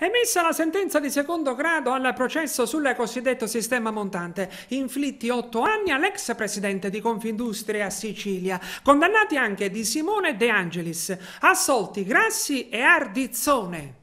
Emessa la sentenza di secondo grado al processo sul cosiddetto sistema montante, inflitti otto anni all'ex presidente di Confindustria Sicilia, condannati anche di Simone De Angelis, assolti Grassi e Ardizzone.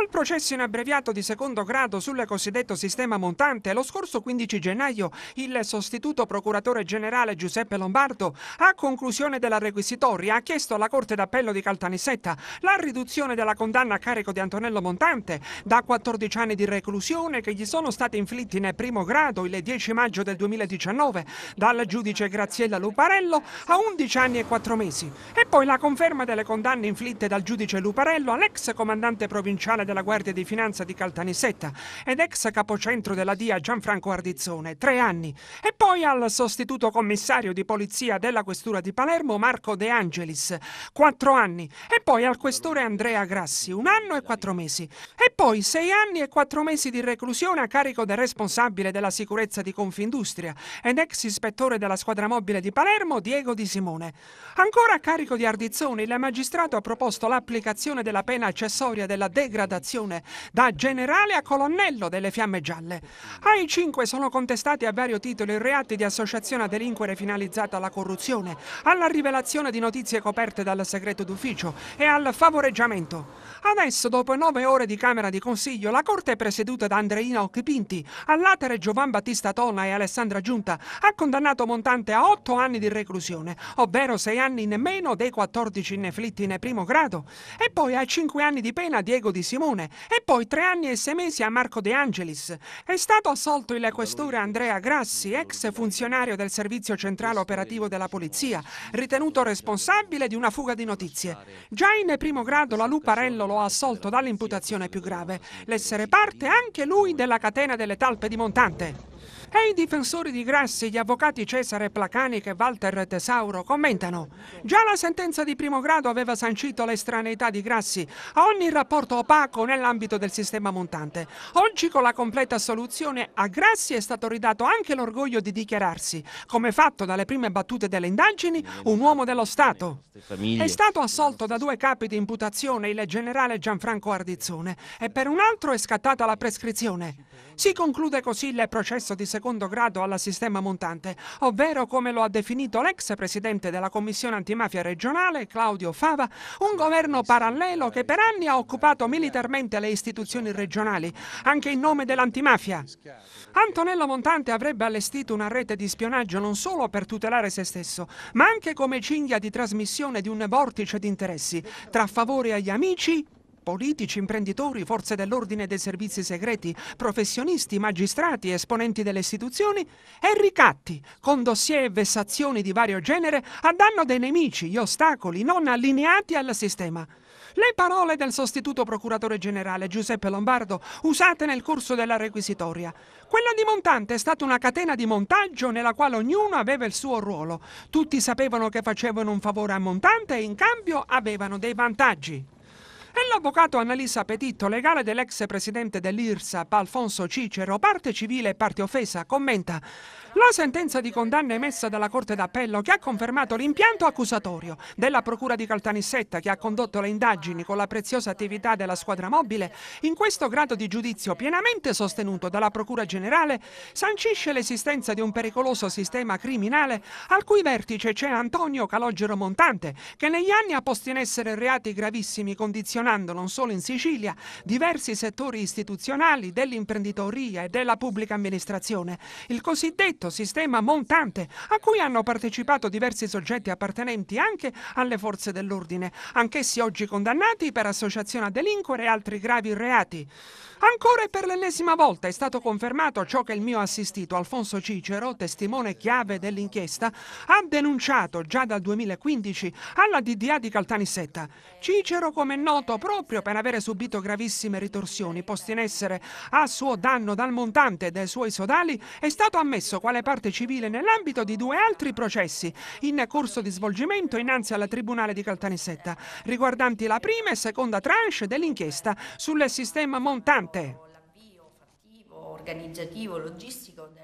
Dal processo in abbreviato di secondo grado sul cosiddetto sistema montante, lo scorso 15 gennaio il sostituto procuratore generale Giuseppe Lombardo, a conclusione della requisitoria, ha chiesto alla Corte d'Appello di Caltanissetta la riduzione della condanna a carico di Antonello Montante da 14 anni di reclusione che gli sono stati inflitti nel primo grado il 10 maggio del 2019 dal giudice Graziella Luparello a 11 anni e 4 mesi e poi la conferma delle condanne inflitte dal giudice Luparello all'ex comandante provinciale della Guardia di Finanza di Caltanissetta ed ex capocentro della DIA Gianfranco Ardizzone, tre anni, e poi al sostituto commissario di polizia della Questura di Palermo Marco De Angelis, quattro anni, e poi al questore Andrea Grassi, un anno e quattro mesi, e poi sei anni e quattro mesi di reclusione a carico del responsabile della sicurezza di Confindustria ed ex ispettore della squadra mobile di Palermo Diego Di Simone. Ancora a carico di Ardizzone, il magistrato ha proposto l'applicazione della pena accessoria della degradazione graduazione, da generale a colonnello delle Fiamme Gialle. Ai cinque sono contestati a vario titolo i reati di associazione a delinquere finalizzata alla corruzione, alla rivelazione di notizie coperte dal segreto d'ufficio e al favoreggiamento. Adesso, dopo nove ore di Camera di Consiglio, la Corte presieduta da Andreina Occhipinti, all'atere Giovan Battista Tona e Alessandra Giunta, ha condannato Montante a otto anni di reclusione, ovvero sei anni in meno dei 14 inneflitti in primo grado, e poi a cinque anni di pena a Diego Di Simone, e poi tre anni e sei mesi a Marco De Angelis. È stato assolto il questore Andrea Grassi, ex funzionario del Servizio Centrale Operativo della Polizia, ritenuto responsabile di una fuga di notizie. Già in primo grado la Luparello lo ha assolto dall'imputazione più grave, l'essere parte anche lui della catena delle talpe di Montante. E i difensori di Grassi, gli avvocati Cesare Placanic e Walter Tesauro commentano Già la sentenza di primo grado aveva sancito l'estraneità di Grassi a ogni rapporto opaco nell'ambito del sistema montante. Oggi con la completa assoluzione a Grassi è stato ridato anche l'orgoglio di dichiararsi, come fatto dalle prime battute delle indagini, un uomo dello Stato. È stato assolto da due capi di imputazione, il generale Gianfranco Ardizzone, e per un altro è scattata la prescrizione. Si conclude così il processo di di secondo grado alla sistema montante, ovvero come lo ha definito l'ex presidente della Commissione antimafia regionale, Claudio Fava, un governo parallelo che per anni ha occupato militarmente le istituzioni regionali, anche in nome dell'antimafia. Antonello Montante avrebbe allestito una rete di spionaggio non solo per tutelare se stesso, ma anche come cinghia di trasmissione di un vortice di interessi tra favori agli amici politici, imprenditori, forze dell'ordine dei servizi segreti, professionisti, magistrati, esponenti delle istituzioni e ricatti, con dossier e vessazioni di vario genere a danno dei nemici, gli ostacoli non allineati al sistema. Le parole del sostituto procuratore generale Giuseppe Lombardo usate nel corso della requisitoria. Quella di Montante è stata una catena di montaggio nella quale ognuno aveva il suo ruolo. Tutti sapevano che facevano un favore a Montante e in cambio avevano dei vantaggi. E l'avvocato Annalisa Petitto, legale dell'ex presidente dell'IRSA, Alfonso Cicero, parte civile e parte offesa, commenta la sentenza di condanna emessa dalla Corte d'Appello che ha confermato l'impianto accusatorio della Procura di Caltanissetta che ha condotto le indagini con la preziosa attività della squadra mobile, in questo grado di giudizio pienamente sostenuto dalla Procura Generale, sancisce l'esistenza di un pericoloso sistema criminale al cui vertice c'è Antonio Calogero Montante, che negli anni ha posto in essere reati gravissimi condizionati rivoluzionando non solo in Sicilia diversi settori istituzionali dell'imprenditoria e della pubblica amministrazione, il cosiddetto sistema montante, a cui hanno partecipato diversi soggetti appartenenti anche alle forze dell'ordine, anch'essi oggi condannati per associazione a delinquere e altri gravi reati. Ancora e per l'ennesima volta è stato confermato ciò che il mio assistito Alfonso Cicero, testimone chiave dell'inchiesta, ha denunciato già dal 2015 alla DDA di Caltanissetta. Cicero, come è noto, proprio per avere subito gravissime ritorsioni poste in essere a suo danno dal montante dei suoi sodali, è stato ammesso quale parte civile nell'ambito di due altri processi in corso di svolgimento innanzi alla Tribunale di Caltanissetta, riguardanti la prima e seconda tranche dell'inchiesta sul sistema montante organizzativo, logistico.